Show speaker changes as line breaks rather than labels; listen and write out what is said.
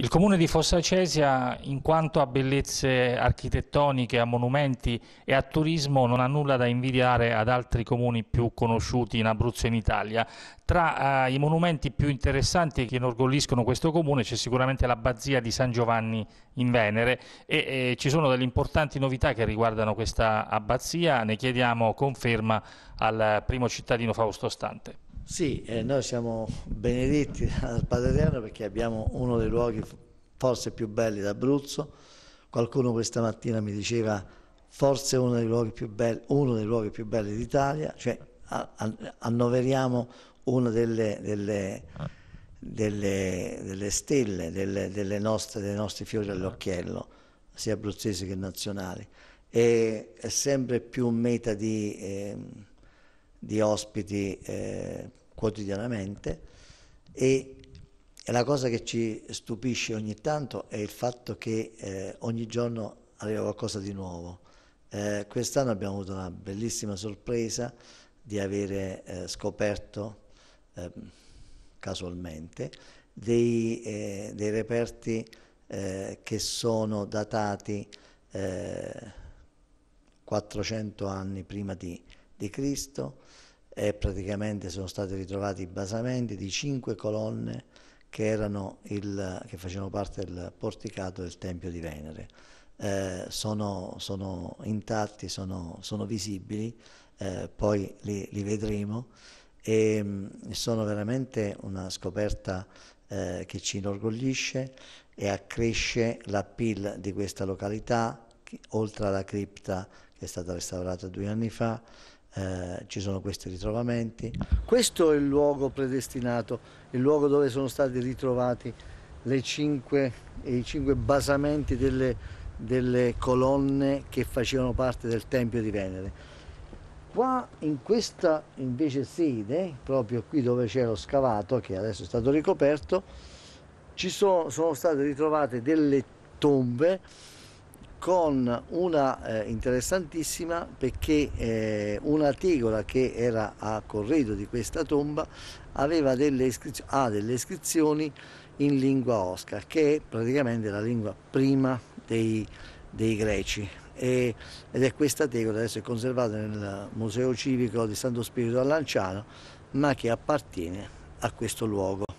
Il comune di Fossacesia, in quanto a bellezze architettoniche, a monumenti e a turismo, non ha nulla da invidiare ad altri comuni più conosciuti in Abruzzo e in Italia. Tra eh, i monumenti più interessanti che inorgogliscono questo comune c'è sicuramente l'abbazia di San Giovanni in Venere e eh, ci sono delle importanti novità che riguardano questa abbazia, ne chiediamo conferma al primo cittadino Fausto Stante.
Sì, eh, noi siamo benedetti dal Padre Eterno perché abbiamo uno dei luoghi forse più belli d'Abruzzo. Qualcuno questa mattina mi diceva forse uno dei luoghi più belli, luoghi più belli d'Italia, cioè annoveriamo una delle, delle, delle, delle stelle nostre, dei nostri fiori all'occhiello, sia abruzzesi che nazionali. E è sempre più meta di... Eh, di ospiti eh, quotidianamente e la cosa che ci stupisce ogni tanto è il fatto che eh, ogni giorno arriva qualcosa di nuovo. Eh, quest'anno abbiamo avuto una bellissima sorpresa di avere eh, scoperto ehm, casualmente dei, eh, dei reperti eh, che sono datati 400 eh, anni prima di, di Cristo e praticamente sono stati ritrovati i basamenti di cinque colonne che, il, che facevano parte del porticato del Tempio di Venere. Eh, sono, sono, intatti, sono, sono visibili, eh, poi li, li, vedremo e mm, sono veramente una scoperta eh, che ci inorgoglisce e accresce l'appeal di questa località, che, oltre alla cripta che è stata restaurata due anni fa, eh, ci sono questi ritrovamenti. Questo è il luogo predestinato, il luogo dove sono stati ritrovati cinque, i cinque basamenti delle, delle colonne che facevano parte del Tempio di Venere. Qua in questa invece sede, proprio qui dove c'era lo scavato, che adesso è stato ricoperto, ci sono, sono state ritrovate delle tombe con una eh, interessantissima perché eh, una tegola che era a corredo di questa tomba aveva delle iscrizioni, ha delle iscrizioni in lingua osca che è praticamente la lingua prima dei, dei greci e, ed è questa tegola adesso è conservata nel museo civico di Santo Spirito a Lanciano ma che appartiene a questo luogo.